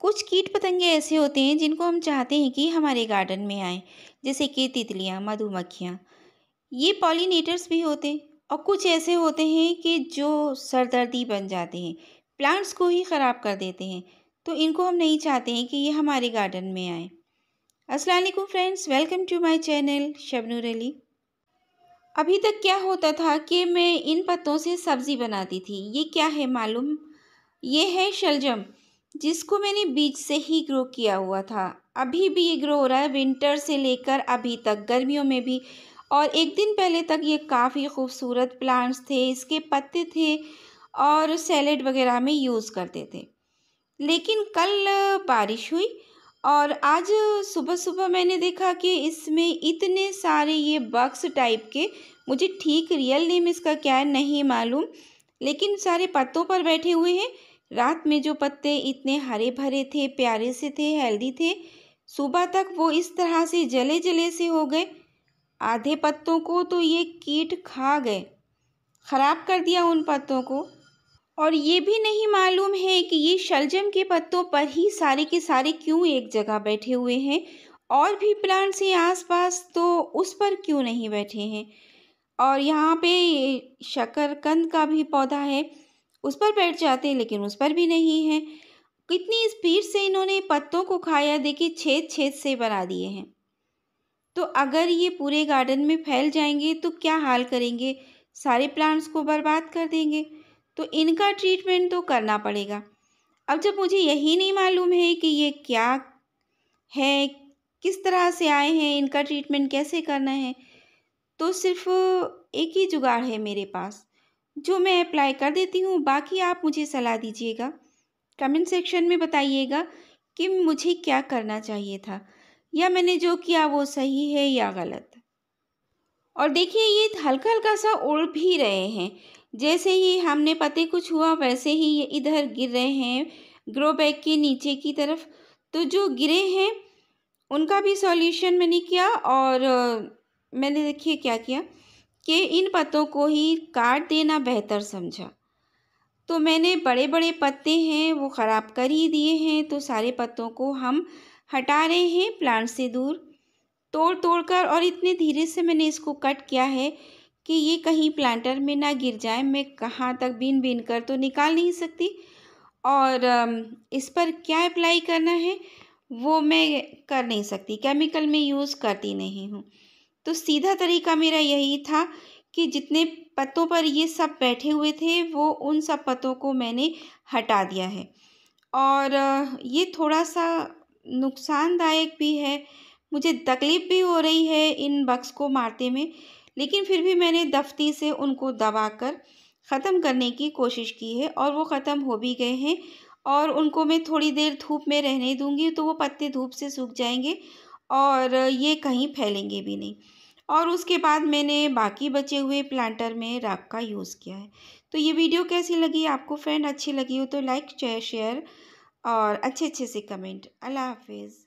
कुछ कीट पतंगे ऐसे होते हैं जिनको हम चाहते हैं कि हमारे गार्डन में आए जैसे कि तितलियाँ मधुमक्खियाँ ये पॉलीनेटर्स भी होते हैं और कुछ ऐसे होते हैं कि जो सरदर्दी बन जाते हैं प्लांट्स को ही ख़राब कर देते हैं तो इनको हम नहीं चाहते हैं कि ये हमारे गार्डन में आए असलम friends welcome to my channel Shabnoor Ali अभी तक क्या होता था कि मैं इन पत्तों से सब्ज़ी बनाती थी ये क्या है मालूम ये है शलजम जिसको मैंने बीज से ही ग्रो किया हुआ था अभी भी ये ग्रो हो रहा है विंटर से लेकर अभी तक गर्मियों में भी और एक दिन पहले तक ये काफ़ी खूबसूरत प्लांट्स थे इसके पत्ते थे और सैलेड वगैरह में यूज़ करते थे लेकिन कल बारिश हुई और आज सुबह सुबह मैंने देखा कि इसमें इतने सारे ये बक्स टाइप के मुझे ठीक रियल नेम इसका क्या है नहीं मालूम लेकिन सारे पत्तों पर बैठे हुए हैं रात में जो पत्ते इतने हरे भरे थे प्यारे से थे हेल्दी थे सुबह तक वो इस तरह से जले जले से हो गए आधे पत्तों को तो ये कीट खा गए ख़राब कर दिया उन पत्तों को और ये भी नहीं मालूम है कि ये शलजम के पत्तों पर ही सारे के सारे क्यों एक जगह बैठे हुए हैं और भी प्लांट्स हैं आसपास तो उस पर क्यों नहीं बैठे हैं और यहाँ पे शकरकंद का भी पौधा है उस पर बैठ जाते लेकिन उस पर भी नहीं है कितनी स्पीड से इन्होंने पत्तों को खाया देखिए छेद छेद से बना दिए हैं तो अगर ये पूरे गार्डन में फैल जाएंगे तो क्या हाल करेंगे सारे प्लांट्स को बर्बाद कर देंगे तो इनका ट्रीटमेंट तो करना पड़ेगा अब जब मुझे यही नहीं मालूम है कि ये क्या है किस तरह से आए हैं इनका ट्रीटमेंट कैसे करना है तो सिर्फ एक ही जुगाड़ है मेरे पास जो मैं अप्लाई कर देती हूँ बाकी आप मुझे सलाह दीजिएगा कमेंट सेक्शन में बताइएगा कि मुझे क्या करना चाहिए था या मैंने जो किया वो सही है या गलत और देखिए ये हल्का हल्का सा उड़ भी रहे हैं जैसे ही हमने पते कुछ हुआ वैसे ही ये इधर गिर रहे हैं ग्रो बैग के नीचे की तरफ तो जो गिरे हैं उनका भी सॉल्यूशन मैंने किया और मैंने देखिए क्या किया कि इन पत्तों को ही काट देना बेहतर समझा तो मैंने बड़े बड़े पत्ते हैं वो ख़राब कर ही दिए हैं तो सारे पत्तों को हम हटा रहे हैं प्लांट से दूर तोड़ तोड़ कर और इतने धीरे से मैंने इसको कट किया है कि ये कहीं प्लांटर में ना गिर जाए मैं कहाँ तक बीन बीन कर तो निकाल नहीं सकती और इस पर क्या अप्लाई करना है वो मैं कर नहीं सकती केमिकल में यूज़ करती नहीं हूँ तो सीधा तरीका मेरा यही था कि जितने पत्तों पर ये सब बैठे हुए थे वो उन सब पत्तों को मैंने हटा दिया है और ये थोड़ा सा नुकसानदायक भी है मुझे तकलीफ़ भी हो रही है इन बक्स को मारते में लेकिन फिर भी मैंने दफ्ती से उनको दबा कर ख़त्म करने की कोशिश की है और वो ख़त्म हो भी गए हैं और उनको मैं थोड़ी देर धूप में रहने दूँगी तो वो पत्ते धूप से सूख जाएंगे और ये कहीं फैलेंगे भी नहीं और उसके बाद मैंने बाकी बचे हुए प्लांटर में राख का यूज़ किया है तो ये वीडियो कैसी लगी आपको फ्रेंड अच्छी लगी हो तो लाइक शेयर और अच्छे अच्छे से कमेंट अल्लाह हाफिज़